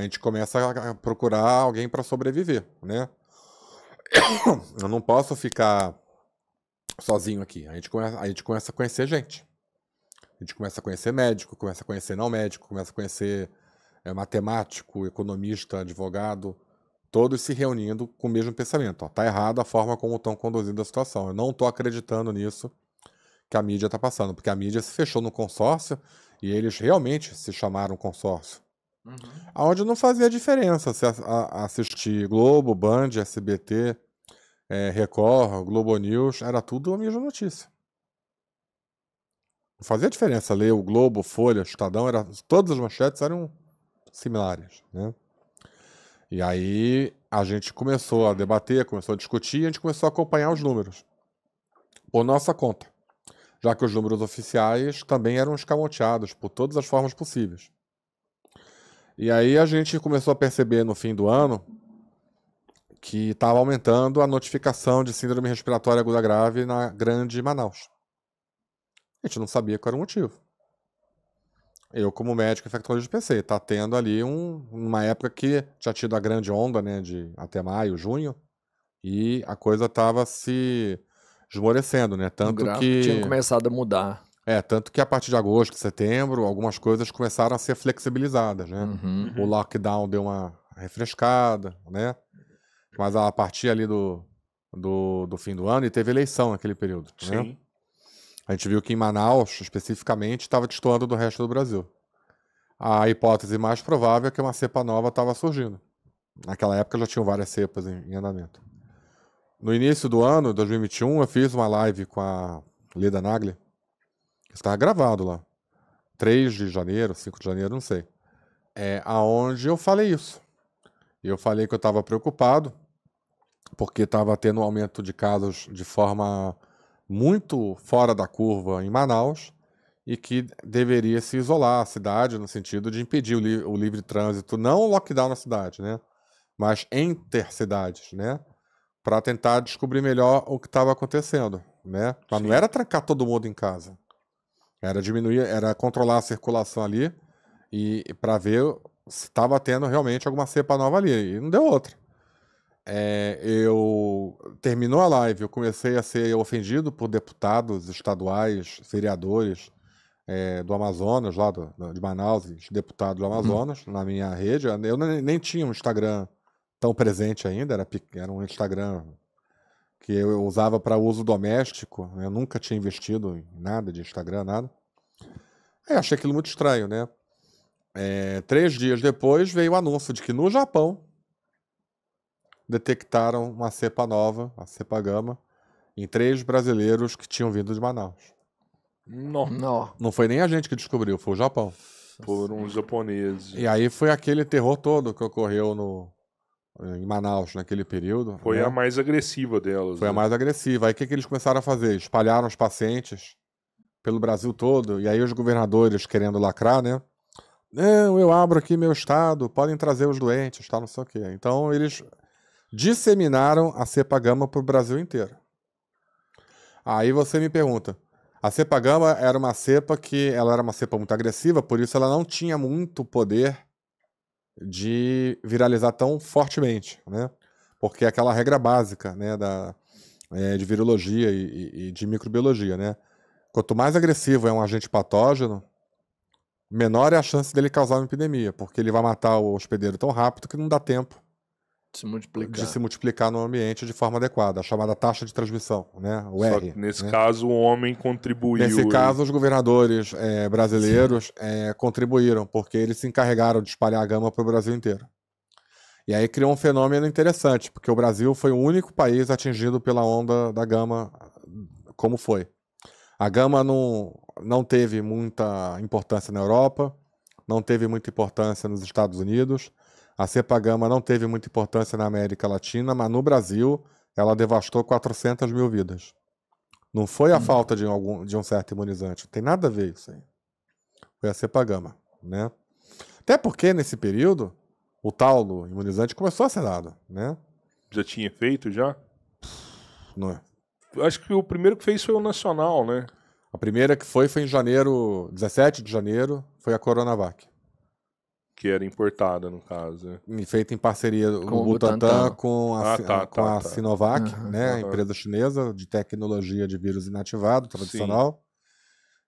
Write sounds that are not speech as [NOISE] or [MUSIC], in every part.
a gente começa a procurar alguém para sobreviver, né? [COUGHS] Eu não posso ficar sozinho aqui. A gente, começa, a gente começa a conhecer gente. A gente começa a conhecer médico, começa a conhecer não médico, começa a conhecer é, matemático, economista, advogado, todos se reunindo com o mesmo pensamento. Ó, tá errada a forma como estão conduzindo a situação. Eu não estou acreditando nisso que a mídia está passando, porque a mídia se fechou no consórcio e eles realmente se chamaram consórcio. Uhum. Aonde Onde não fazia diferença se assistir Globo, Band, SBT, é, eh, Record, Globo News, era tudo a mesma notícia. Não fazia diferença ler o Globo, Folha, Estadão, era, todas as manchetes eram similares. Né? E aí a gente começou a debater, começou a discutir, a gente começou a acompanhar os números por nossa conta, já que os números oficiais também eram escamoteados por todas as formas possíveis. E aí a gente começou a perceber no fim do ano que estava aumentando a notificação de síndrome respiratória aguda grave na Grande Manaus. A gente não sabia qual era o motivo. Eu, como médico infectologista, pensei, está tendo ali um, uma época que tinha tido a grande onda, né, de até maio, junho, e a coisa estava se esmorecendo, né? Tanto que tinha começado a mudar. É, tanto que a partir de agosto, setembro, algumas coisas começaram a ser flexibilizadas, né? Uhum, O lockdown deu uma refrescada, né? Mas a partir ali do, do, do fim do ano, e teve eleição naquele período, né? Sim. né? A gente viu que em Manaus, especificamente, estava destoando do resto do Brasil. A hipótese mais provável é que uma cepa nova estava surgindo. Naquela época já tinham várias cepas em, em andamento. No início do ano, 2021, eu fiz uma live com a Lida Nagli, Estava gravado lá. 3 de janeiro, 5 de janeiro, não sei. É aonde eu falei isso. Eu falei que eu estava preocupado, porque estava tendo um aumento de casos de forma muito fora da curva em Manaus e que deveria se isolar a cidade no sentido de impedir o, li o livre trânsito, não lockdown na cidade, né? Mas cidades, né? Para tentar descobrir melhor o que estava acontecendo, né? Mas Sim. não era trancar todo mundo em casa. Era diminuir, era controlar a circulação ali e para ver se estava tendo realmente alguma cepa nova ali. E não deu outra. É, eu terminou a live, eu comecei a ser ofendido por deputados estaduais, vereadores é, do Amazonas, lá do, de Manaus, deputados do uhum. Amazonas, hum. na minha rede. Eu nem, nem, tinha um Instagram tão presente ainda, era, era um Instagram que eu usava para uso doméstico. Né, eu nunca tinha investido em nada de Instagram, nada. Aí achei aquilo muito estranho, né? É, três dias depois veio o anúncio de que no Japão detectaram uma cepa nova, a cepa gama, em três brasileiros que tinham vindo de Manaus. Não. Não, não foi nem a gente que descobriu, foi o Japão. Foram os japoneses. E aí foi aquele terror todo que ocorreu no, eh, em Manaus naquele período. Foi né? a mais agressiva delas. Foi né? a mais agressiva. Aí o que, que eles começaram a fazer? Espalharam os pacientes pelo Brasil todo, e aí os governadores querendo lacrar, né? Não, eu abro aqui meu estado, podem trazer os doentes, tá? Não sei o quê. Então eles disseminaram a cepa gama para o Brasil inteiro. Aí você me pergunta, a cepa gama era uma cepa que ela era uma cepa muito agressiva, por isso ela não tinha muito poder de viralizar tão fortemente, né? Porque é aquela regra básica, né, da, é, de virologia e, e, de microbiologia, né? Quanto mais agressivo é um agente patógeno, menor é a chance dele causar uma epidemia, porque ele vai matar o hospedeiro tão rápido que não dá tempo se multiplicar. de se multiplicar no ambiente de forma adequada, a chamada taxa de transmissão, né? O Só R. nesse né? caso, o homem contribuiu. Nesse caso, os governadores é, brasileiros é, contribuíram, porque eles se encarregaram de espalhar a gama para o Brasil inteiro. E aí criou um fenômeno interessante, porque o Brasil foi o único país atingido pela onda da gama como foi. A gama não, não teve muita importância na Europa, não teve muita importância nos Estados Unidos a Cepagama não teve muita importância na América Latina, mas no Brasil ela devastou 400 mil vidas. Não foi a hum. falta de, algum, de um certo imunizante. Não tem nada a ver isso aí. Foi a Cepagama, né? Até porque, nesse período, o tal do imunizante começou a ser dado, né? Já tinha feito, já? Não é. Acho que o primeiro que fez foi o Nacional, né? A primeira que foi foi em janeiro, 17 de janeiro, foi a Coronavac que era importada, no caso. Né? Feita em parceria com, o Butantan, com a, ah, tá, com tá, a tá. Sinovac, uhum. né, empresa chinesa de tecnologia de vírus inativado, tradicional.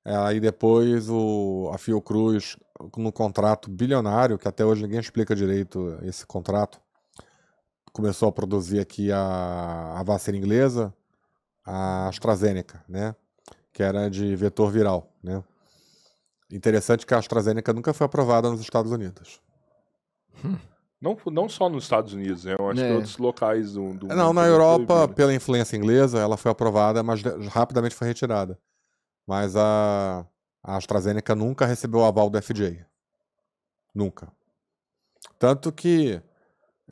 É, aí depois o, a Fiocruz, no contrato bilionário, que até hoje ninguém explica direito esse contrato, começou a produzir aqui a, a vacina inglesa, a AstraZeneca, né, que era de vetor viral, né. Interessante que a AstraZeneca nunca foi aprovada nos Estados Unidos. Hum. Não, não só nos Estados Unidos, né? Eu acho é. que outros locais do, do Não, na Europa, né? pela influência inglesa, ela foi aprovada, mas rapidamente foi retirada. Mas a, a AstraZeneca nunca recebeu o aval do FDA. Nunca. Tanto que,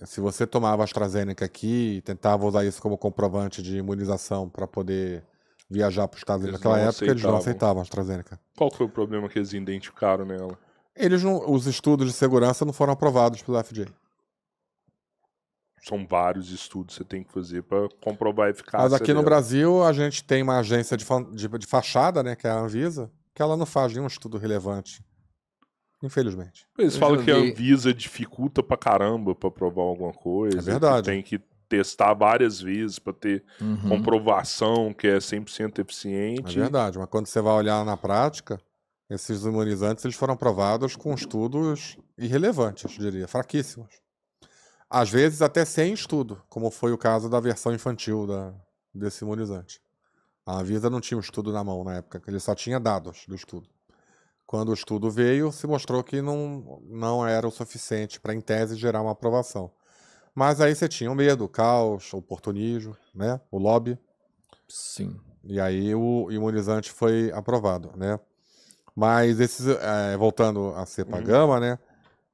se você tomava AstraZeneca aqui e tentava usar isso como comprovante de imunização para poder viajar para os Estados Unidos. Naquela época aceitavam. eles não aceitavam a AstraZeneca. Qual foi o problema que eles identificaram nela? Eles não, os estudos de segurança não foram aprovados pela FDA. São vários estudos que você tem que fazer para comprovar a eficácia. Mas aqui dela. no Brasil a gente tem uma agência de, de, de fachada, né, que é a Anvisa, que ela não faz nenhum estudo relevante Infelizmente. Eles falam que a Anvisa dificulta pra caramba pra provar alguma coisa. É verdade. Tem que testar várias vezes para ter uhum. comprovação que é 100% eficiente. É verdade, mas quando você vai olhar na prática, esses imunizantes eles foram provados com estudos irrelevantes, eu diria, fraquíssimos. Às vezes até sem estudo, como foi o caso da versão infantil da, desse imunizante. A Anvisa não tinha um estudo na mão na época, ele só tinha dados do estudo. Quando o estudo veio, se mostrou que não, não era o suficiente para, em tese, gerar uma aprovação. Mas aí você tinha o medo, o caos, o oportunismo, né? O lobby. Sim. E aí o imunizante foi aprovado, né? Mas esses, é, voltando a cepa uhum. gama, né?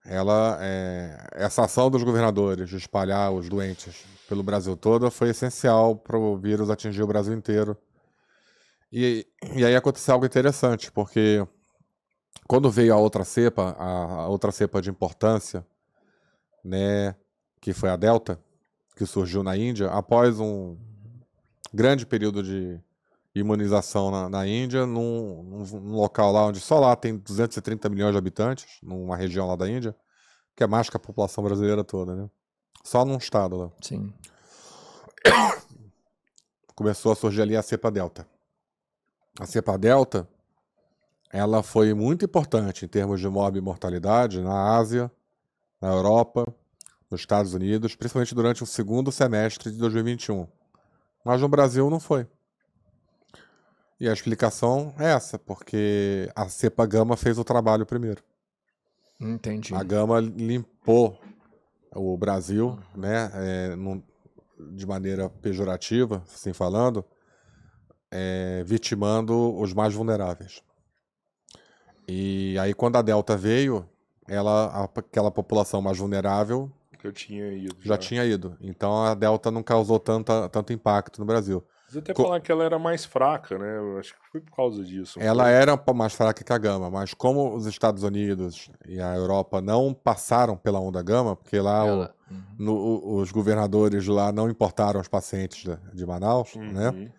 Ela, é, essa ação dos governadores de espalhar os doentes pelo Brasil todo foi essencial para o vírus atingir o Brasil inteiro. E, e aí aconteceu algo interessante, porque quando veio a outra cepa, a, a outra cepa de importância, né? que foi a Delta, que surgiu na Índia, após um grande período de imunização na, na Índia, num, num, num local lá onde só lá tem 230 milhões de habitantes, numa região lá da Índia, que é mais que a população brasileira toda, né? Só num estado lá. Sim. Começou a surgir ali a cepa delta. A cepa delta, ela foi muito importante em termos de morbimortalidade mortalidade na Ásia, na Europa, nos Estados Unidos, principalmente durante o segundo semestre de 2021. Mas no Brasil não foi. E a explicação é essa, porque a cepa gama fez o trabalho primeiro. Entendi. A gama limpou o Brasil, né, é, num, de maneira pejorativa, assim falando, é, vitimando os mais vulneráveis. E aí quando a Delta veio, ela, aquela população mais vulnerável eu tinha ido. Já, já tinha ido. Então a Delta não causou tanto, tanto impacto no Brasil. Você até Co... falar que ela era mais fraca, né? Eu acho que foi por causa disso. Ela foi? era mais fraca que a Gama, mas como os Estados Unidos e a Europa não passaram pela onda Gama, porque lá ela... o, uhum. no, os governadores lá não importaram os pacientes de, de Manaus, né? uhum. né?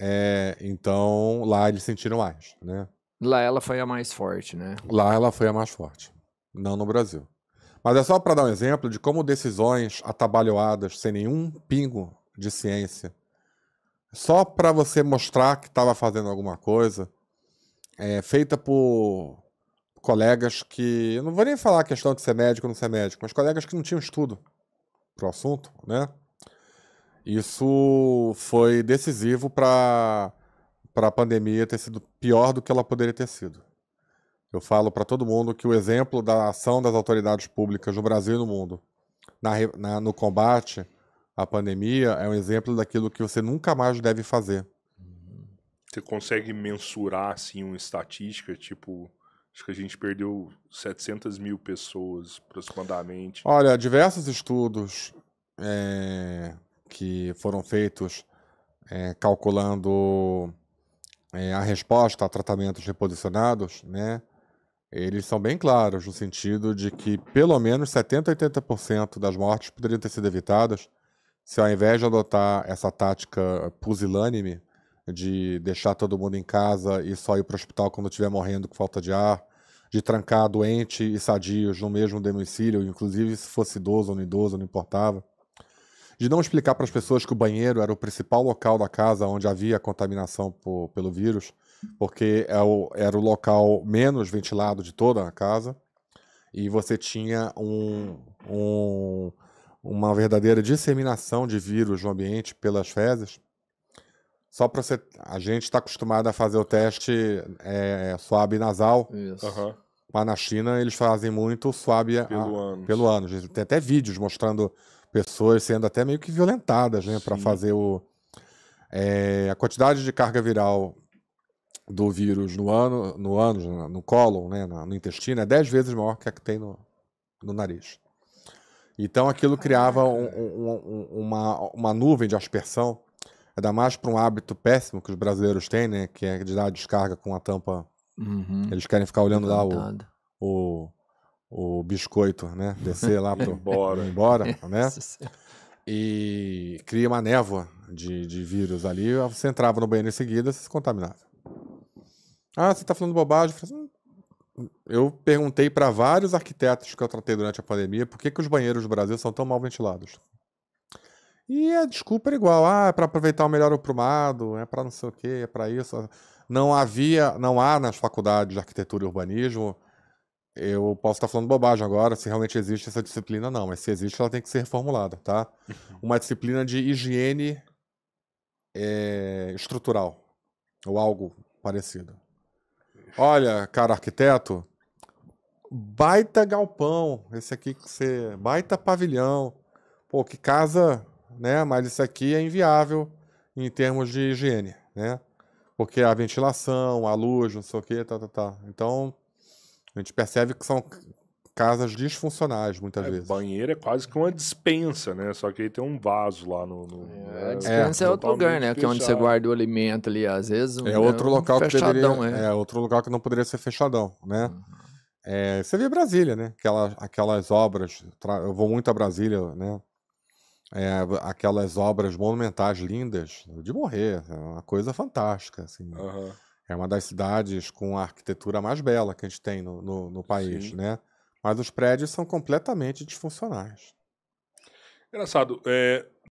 É, então lá eles sentiram mais, né? Lá ela foi a mais forte, né? Lá ela foi a mais forte, não no Brasil. Mas é só para dar um exemplo de como decisões atabalhoadas, sem nenhum pingo de ciência, só para você mostrar que estava fazendo alguma coisa, é, feita por colegas que. Eu não vou nem falar a questão de ser médico ou não ser médico, mas colegas que não tinham estudo para o assunto, né? Isso foi decisivo para a pandemia ter sido pior do que ela poderia ter sido. Eu falo para todo mundo que o exemplo da ação das autoridades públicas no Brasil e no mundo na, na, no combate à pandemia é um exemplo daquilo que você nunca mais deve fazer. Você consegue mensurar assim uma estatística tipo Acho que a gente perdeu 700 mil pessoas, aproximadamente. Olha, diversos estudos é, que foram feitos é, calculando é, a resposta a tratamentos reposicionados, né? eles são bem claros no sentido de que pelo menos 70% a 80% das mortes poderiam ter sido evitadas se ao invés de adotar essa tática pusilânime de deixar todo mundo em casa e só ir para o hospital quando estiver morrendo com falta de ar, de trancar doente e sadios no mesmo domicílio, inclusive se fosse idoso ou não idoso, não importava, de não explicar para as pessoas que o banheiro era o principal local da casa onde havia contaminação por, pelo vírus, porque é era o local menos ventilado de toda a casa e você tinha um, um, uma verdadeira disseminação de vírus no ambiente pelas fezes. Só para você. A gente está acostumado a fazer o teste é, suave nasal. Isso. Uhum. Mas na China eles fazem muito suave pelo, a, pelo Tem até vídeos mostrando pessoas sendo até meio que violentadas, né, para fazer o é, a quantidade de carga viral do vírus no ano, no ânus, no colo né, no intestino, é 10 vezes maior que a que tem no, no nariz. Então aquilo ah, criava um, um, uma, uma nuvem de aspersão, ainda mais para um hábito péssimo que os brasileiros têm, né, que é de dar a descarga com a tampa. Uhum. Eles querem ficar olhando lá o, o, o biscoito, né, descer lá para embora, [LAUGHS] embora, [LAUGHS] né? E cria uma névoa de, de vírus ali. Você entrava no banheiro em seguida, você se contaminava. Ah, você está falando bobagem. Eu assim, hum, perguntei para vários arquitetos que eu tratei durante a pandemia por que, que os banheiros do Brasil são tão mal ventilados. E a desculpa era igual. Ah, é para aproveitar o melhor aprumado, é para não sei o quê, é para isso. Não havia, não há nas faculdades de arquitetura e urbanismo. Eu posso estar tá falando bobagem agora, se realmente existe essa disciplina, não. Mas se existe, ela tem que ser reformulada, tá? Uhum. Uma disciplina de higiene é, estrutural, ou algo parecido. Olha, cara arquiteto, baita galpão, esse aqui que você. Baita pavilhão. Pô, que casa, né? Mas isso aqui é inviável em termos de higiene, né? Porque a ventilação, a luz, não sei o que, tá, tá, tá. Então, a gente percebe que são casas disfuncionais, muitas é, vezes. Banheiro é quase que uma dispensa, né? Só que aí tem um vaso lá no. no é, a é, dispensa é, é outro lugar, né? Fechado. Que é onde você guarda o alimento ali, às vezes. Um, é outro né? um local que poderia. É. é. outro local que não poderia ser fechadão, né? Uhum. É, você vê Brasília, né? Aquelas, aquelas obras. Eu vou muito a Brasília, né? aquelas obras monumentais lindas de morrer. É uma coisa fantástica, assim. Uhum. É uma das cidades com a arquitetura mais bela que a gente tem no, no, no país, Sim. né? Mas os prédios são completamente disfuncionais. Engraçado, é,